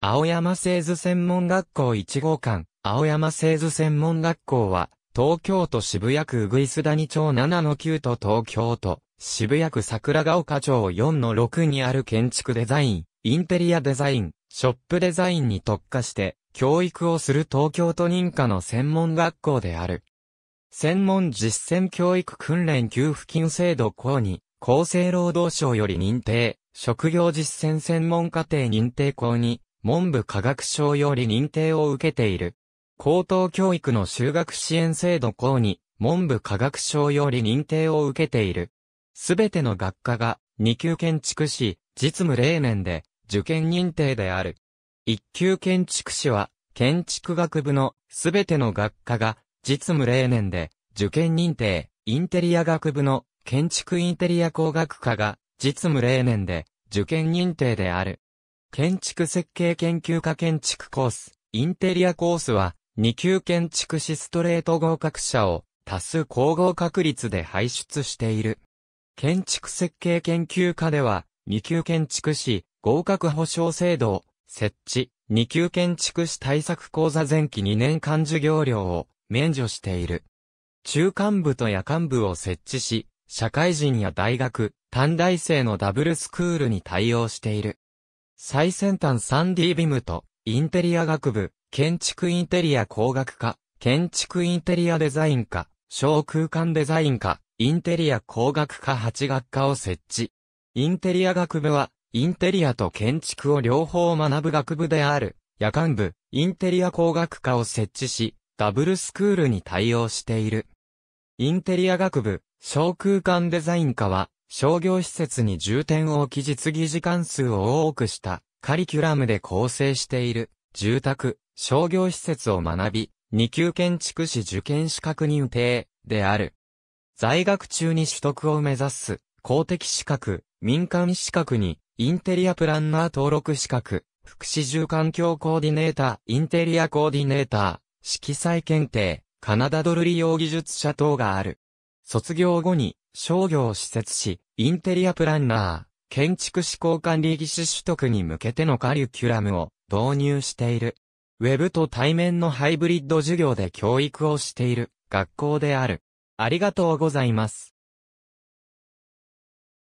青山製図専門学校1号館、青山製図専門学校は、東京都渋谷区鶯谷町7の9と東京都、渋谷区桜ヶ丘町4の6にある建築デザイン、インテリアデザイン、ショップデザインに特化して、教育をする東京都認可の専門学校である。専門実践教育訓練給付金制度校に、厚生労働省より認定、職業実践専門課程認定校に、文部科学省より認定を受けている。高等教育の修学支援制度校に、文部科学省より認定を受けている。すべての学科が、二級建築士、実務例年で、受験認定である。一級建築士は、建築学部のすべての学科が、実務例年で、受験認定、インテリア学部の建築インテリア工学科が、実務例年で、受験認定である。建築設計研究科建築コース、インテリアコースは、2級建築士ストレート合格者を多数高合確率で輩出している。建築設計研究科では、2級建築士合格保障制度を設置、2級建築士対策講座前期2年間授業料を免除している。中間部と夜間部を設置し、社会人や大学、短大生のダブルスクールに対応している。最先端 3D ビムと、インテリア学部、建築インテリア工学科、建築インテリアデザイン科、小空間デザイン科、インテリア工学科8学科を設置。インテリア学部は、インテリアと建築を両方学ぶ学部である、夜間部、インテリア工学科を設置し、ダブルスクールに対応している。インテリア学部、小空間デザイン科は、商業施設に重点を置き実技時間数を多くしたカリキュラムで構成している住宅、商業施設を学び、二級建築士受験資格認定である。在学中に取得を目指す公的資格、民間資格にインテリアプランナー登録資格、福祉住環境コーディネーター、インテリアコーディネーター、色彩検定、カナダドル利用技術者等がある。卒業後に商業施設士、インテリアプランナー、建築志向管理技師取得に向けてのカリキュラムを導入している。ウェブと対面のハイブリッド授業で教育をしている学校である。ありがとうございます。